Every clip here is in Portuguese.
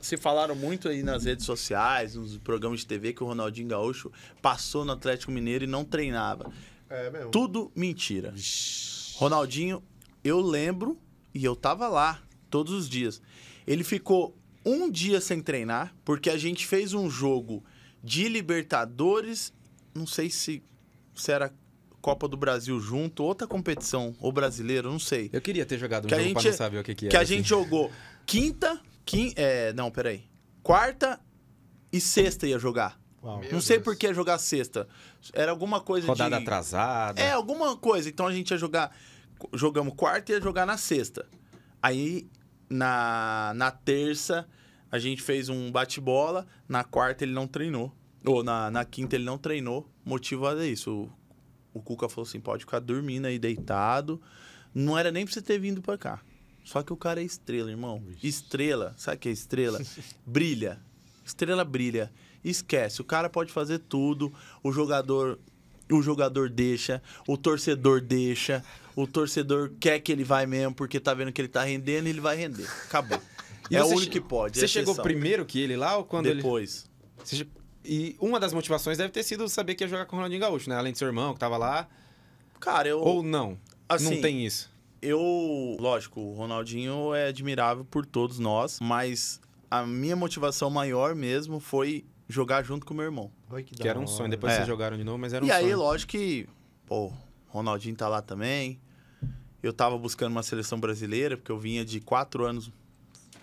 se falaram muito aí nas redes sociais, nos programas de TV, que o Ronaldinho Gaúcho passou no Atlético Mineiro e não treinava. É mesmo. Tudo mentira. Ronaldinho, eu lembro e eu tava lá todos os dias. Ele ficou um dia sem treinar, porque a gente fez um jogo de Libertadores, não sei se, se era Copa do Brasil junto, outra competição, ou brasileiro, não sei. Eu queria ter jogado um que jogo gente, pra não saber o que, que, que era. Que a assim. gente jogou quinta, Quim, é, não, peraí. Quarta e sexta ia jogar. Uau, não sei Deus. por que ia jogar sexta. Era alguma coisa Rodada de... atrasada. É, alguma coisa. Então a gente ia jogar... Jogamos quarta e ia jogar na sexta. Aí, na, na terça, a gente fez um bate-bola. Na quarta ele não treinou. Ou na, na quinta ele não treinou. Motivado é isso. O, o Cuca falou assim, pode ficar dormindo aí, deitado. Não era nem pra você ter vindo pra cá. Só que o cara é estrela, irmão. Estrela, sabe o que é estrela? brilha. Estrela brilha. Esquece, o cara pode fazer tudo, o jogador o jogador deixa, o torcedor deixa, o torcedor quer que ele vai mesmo porque tá vendo que ele tá rendendo e ele vai render. Acabou. E é o único que pode. Você é chegou primeiro que ele lá ou quando Depois. ele... Depois. E uma das motivações deve ter sido saber que ia jogar com o Ronaldinho Gaúcho, né? Além do seu irmão que tava lá. Cara, eu... Ou não? Assim, não tem isso eu, lógico, o Ronaldinho é admirável por todos nós, mas a minha motivação maior mesmo foi jogar junto com o meu irmão. Ai, que, que era um sonho, depois é. vocês jogaram de novo, mas era um e sonho. E aí, lógico que, pô, Ronaldinho tá lá também. Eu tava buscando uma seleção brasileira, porque eu vinha de quatro anos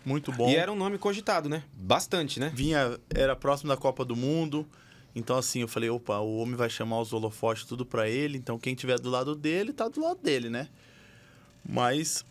muito bom. E era um nome cogitado, né? Bastante, né? Vinha, era próximo da Copa do Mundo. Então, assim, eu falei, opa, o homem vai chamar os holofotes tudo pra ele. Então, quem tiver do lado dele, tá do lado dele, né? Mas